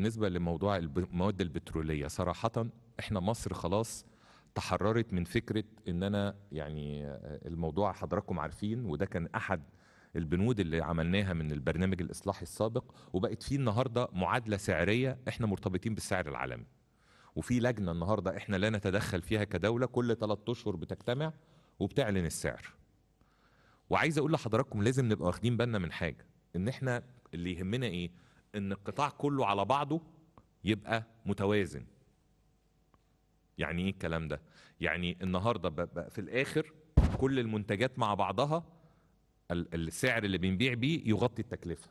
بالنسبه لموضوع المواد البتروليه صراحه احنا مصر خلاص تحررت من فكره ان انا يعني الموضوع حضراتكم عارفين وده كان احد البنود اللي عملناها من البرنامج الاصلاحي السابق وبقت فيه النهارده معادله سعريه احنا مرتبطين بالسعر العالمي وفي لجنه النهارده احنا لا نتدخل فيها كدوله كل 3 اشهر بتجتمع وبتعلن السعر وعايز اقول لحضراتكم لازم نبقى واخدين بالنا من حاجه ان احنا اللي يهمنا ايه ان القطاع كله على بعضه يبقى متوازن يعني ايه الكلام ده يعني النهارده بقى في الاخر كل المنتجات مع بعضها السعر اللي بنبيع بيه يغطي التكلفه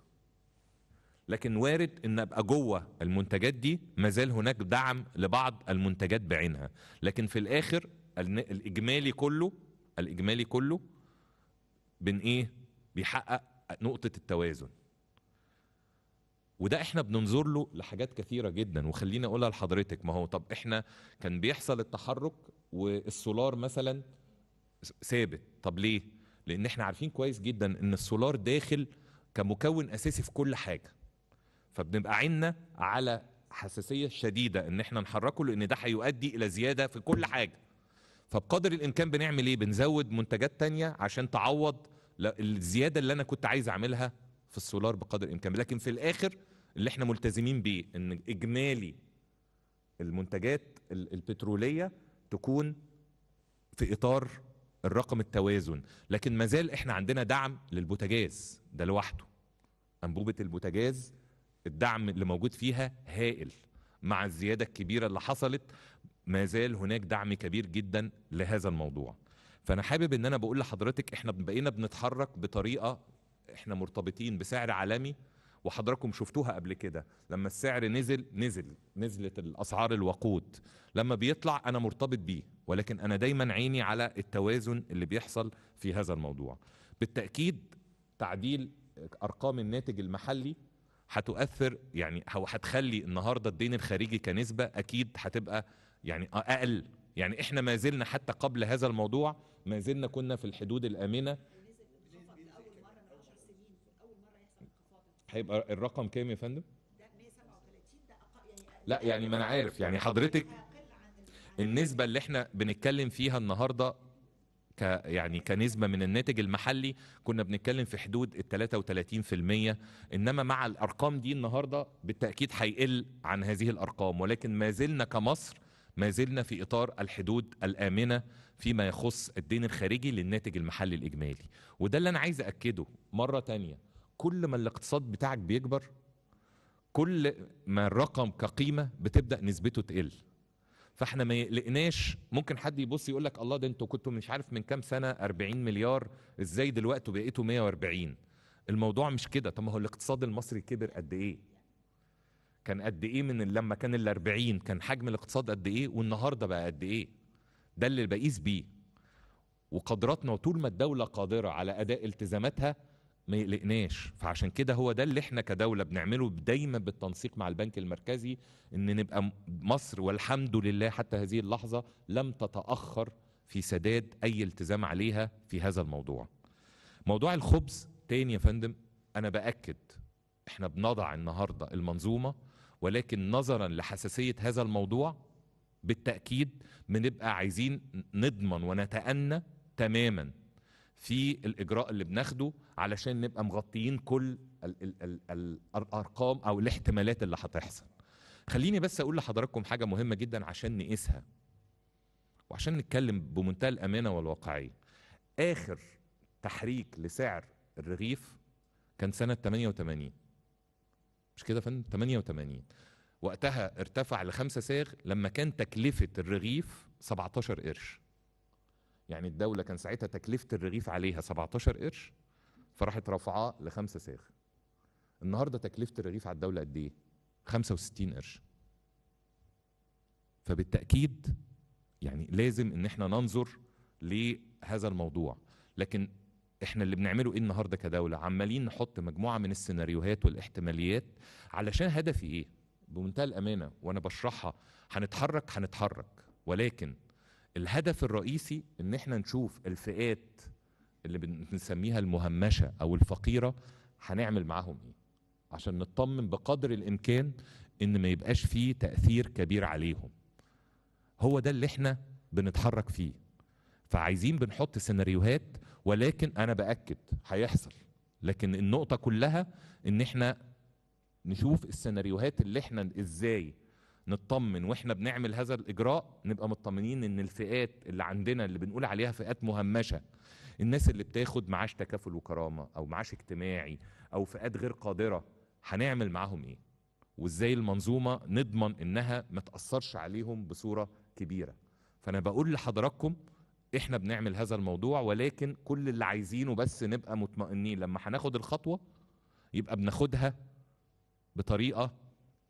لكن وارد ان ابقى جوه المنتجات دي مازال هناك دعم لبعض المنتجات بعينها لكن في الاخر الاجمالي كله الاجمالي كله بن ايه بيحقق نقطه التوازن وده احنا بننظر له لحاجات كثيره جدا وخلينا اقولها لحضرتك ما هو طب احنا كان بيحصل التحرك والسولار مثلا ثابت طب ليه لان احنا عارفين كويس جدا ان السولار داخل كمكون اساسي في كل حاجه فبنبقى عيننا على حساسيه شديده ان احنا نحركه لان ده هيؤدي الى زياده في كل حاجه فبقدر الامكان بنعمل ايه بنزود منتجات تانية عشان تعوض الزياده اللي انا كنت عايز اعملها في السولار بقدر الامكان لكن في الاخر اللي احنا ملتزمين بيه ان اجمالي المنتجات البتروليه تكون في اطار الرقم التوازن لكن ما زال احنا عندنا دعم للبوتاجاز ده لوحده انبوبه البوتاجاز الدعم اللي موجود فيها هائل مع الزياده الكبيره اللي حصلت ما زال هناك دعم كبير جدا لهذا الموضوع فانا حابب ان انا بقول لحضرتك احنا بقينا بنتحرك بطريقه احنا مرتبطين بسعر عالمي وحضراتكم شفتوها قبل كده لما السعر نزل نزل نزلت الاسعار الوقود لما بيطلع انا مرتبط بيه ولكن انا دايما عيني على التوازن اللي بيحصل في هذا الموضوع بالتاكيد تعديل ارقام الناتج المحلي هتؤثر يعني او هتخلي النهارده الدين الخارجي كنسبه اكيد هتبقى يعني اقل يعني احنا ما زلنا حتى قبل هذا الموضوع ما زلنا كنا في الحدود الامنه هيبقى الرقم كام يا فندم؟ ده 137 ده يعني لا يعني ما انا عارف يعني حضرتك النسبه اللي احنا بنتكلم فيها النهارده ك يعني كنسبه من الناتج المحلي كنا بنتكلم في حدود ال 33% انما مع الارقام دي النهارده بالتاكيد هيقل عن هذه الارقام ولكن ما زلنا كمصر ما زلنا في اطار الحدود الامنه فيما يخص الدين الخارجي للناتج المحلي الاجمالي وده اللي انا عايز اكده مره ثانيه كل ما الاقتصاد بتاعك بيكبر كل ما الرقم كقيمه بتبدا نسبته تقل فاحنا ما يقلقناش ممكن حد يبص يقول لك الله ده انتوا كنتوا مش عارف من كام سنه 40 مليار ازاي دلوقتي بقيتوا 140 الموضوع مش كده طب ما هو الاقتصاد المصري كبر قد ايه كان قد ايه من لما كان ال 40 كان حجم الاقتصاد قد ايه والنهارده بقى قد ايه ده اللي بقيس بيه وقدراتنا وطول ما الدوله قادره على اداء التزاماتها ما يقلقناش فعشان كده هو ده اللي احنا كدوله بنعمله دايما بالتنسيق مع البنك المركزي ان نبقى مصر والحمد لله حتى هذه اللحظه لم تتاخر في سداد اي التزام عليها في هذا الموضوع. موضوع الخبز تاني يا فندم انا باكد احنا بنضع النهارده المنظومه ولكن نظرا لحساسيه هذا الموضوع بالتاكيد بنبقى عايزين نضمن ونتأنى تماما في الاجراء اللي بناخده علشان نبقى مغطيين كل الـ الـ الـ الـ الارقام او الاحتمالات اللي هتحصل خليني بس اقول لحضراتكم حاجه مهمه جدا عشان نقيسها وعشان نتكلم بمنتهى الامانه والواقعيه اخر تحريك لسعر الرغيف كان سنه 88 مش كده يا فندم 88 وقتها ارتفع لخمسة ساغ لما كان تكلفة الرغيف 17 قرش يعني الدوله كان ساعتها تكلفه الرغيف عليها 17 قرش فراحت رافعاه لخمسة ساخ النهارده تكلفه الرغيف على الدوله قد ايه 65 قرش فبالتاكيد يعني لازم ان احنا ننظر لهذا الموضوع لكن احنا اللي بنعمله ايه النهارده كدوله عمالين نحط مجموعه من السيناريوهات والاحتماليات علشان هدفي ايه بمنتهى الامانه وانا بشرحها هنتحرك هنتحرك ولكن الهدف الرئيسي ان احنا نشوف الفئات اللي بنسميها المهمشه او الفقيره هنعمل معاهم ايه عشان نطمن بقدر الامكان ان ما يبقاش فيه تاثير كبير عليهم هو ده اللي احنا بنتحرك فيه فعايزين بنحط سيناريوهات ولكن انا باكد هيحصل لكن النقطه كلها ان احنا نشوف السيناريوهات اللي احنا ازاي نطمن واحنا بنعمل هذا الاجراء نبقى مطمنين ان الفئات اللي عندنا اللي بنقول عليها فئات مهمشه الناس اللي بتاخد معاش تكافل وكرامه او معاش اجتماعي او فئات غير قادره هنعمل معاهم ايه وازاي المنظومه نضمن انها ما تاثرش عليهم بصوره كبيره فانا بقول لحضراتكم احنا بنعمل هذا الموضوع ولكن كل اللي عايزينه بس نبقى مطمئنين لما هناخد الخطوه يبقى بناخدها بطريقه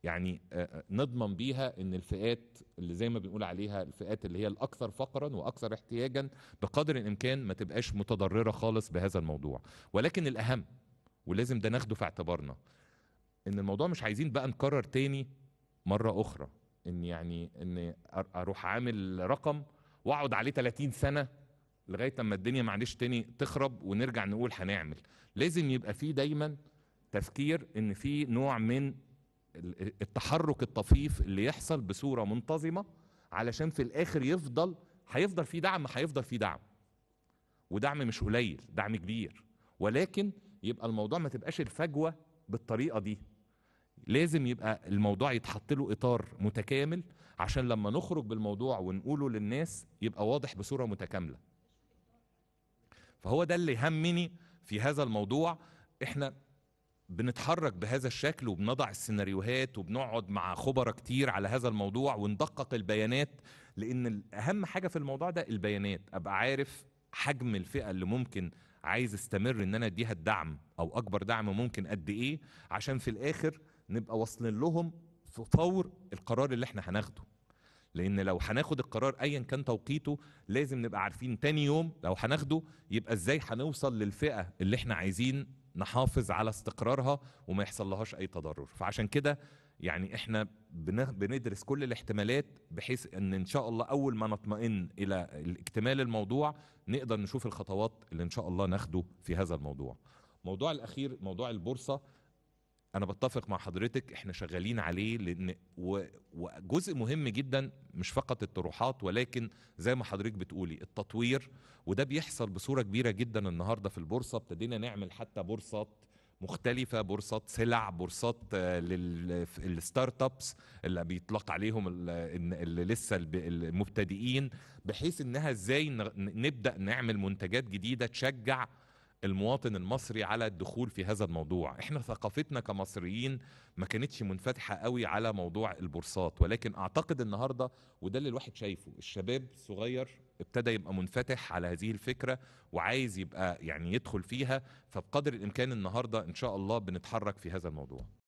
يعني آه، آه، نضمن بيها ان الفئات اللي زي ما بنقول عليها الفئات اللي هي الاكثر فقرا واكثر احتياجا بقدر الامكان ما تبقاش متضرره خالص بهذا الموضوع ولكن الاهم ولازم ده ناخده في اعتبارنا ان الموضوع مش عايزين بقى نكرر تاني مره اخرى ان يعني ان اروح عامل رقم واقعد عليه 30 سنه لغايه لما الدنيا معلش تاني تخرب ونرجع نقول هنعمل لازم يبقى في دايما تفكير ان في نوع من التحرك الطفيف اللي يحصل بصوره منتظمه علشان في الاخر يفضل هيفضل في دعم هيفضل في دعم ودعم مش قليل دعم كبير ولكن يبقى الموضوع ما تبقاش الفجوه بالطريقه دي لازم يبقى الموضوع يتحط له اطار متكامل عشان لما نخرج بالموضوع ونقوله للناس يبقى واضح بصوره متكامله فهو ده اللي يهمني في هذا الموضوع احنا بنتحرك بهذا الشكل وبنضع السيناريوهات وبنقعد مع خبراء كتير على هذا الموضوع وندقق البيانات لان اهم حاجه في الموضوع ده البيانات ابقى عارف حجم الفئه اللي ممكن عايز استمر ان انا اديها الدعم او اكبر دعم ممكن قد ايه عشان في الاخر نبقى واصلين لهم في فور القرار اللي احنا هناخده لان لو هناخد القرار ايا كان توقيته لازم نبقى عارفين تاني يوم لو هناخده يبقى ازاي هنوصل للفئه اللي احنا عايزين نحافظ على استقرارها وما يحصل لهاش اي تضرر فعشان كده يعني احنا بندرس كل الاحتمالات بحيث ان ان شاء الله اول ما نطمئن الى اكتمال الموضوع نقدر نشوف الخطوات اللي ان شاء الله ناخده في هذا الموضوع موضوع الاخير موضوع البورصه انا بتفق مع حضرتك احنا شغالين عليه لان وجزء مهم جدا مش فقط الطروحات ولكن زي ما حضرتك بتقولي التطوير وده بيحصل بصوره كبيره جدا النهارده في البورصه ابتدينا نعمل حتى بورصات مختلفة بورصات سلع بورصات آه، للستارت ابس اللي بيطلق عليهم اللي لسه المبتدئين بحيث انها ازاي نبدأ نعمل منتجات جديدة تشجع المواطن المصري على الدخول في هذا الموضوع احنا ثقافتنا كمصريين ما كانتش منفتحه قوي على موضوع البورصات ولكن اعتقد النهارده وده اللي الواحد شايفه الشباب الصغير ابتدى يبقى منفتح على هذه الفكره وعايز يبقى يعني يدخل فيها فبقدر الامكان النهارده ان شاء الله بنتحرك في هذا الموضوع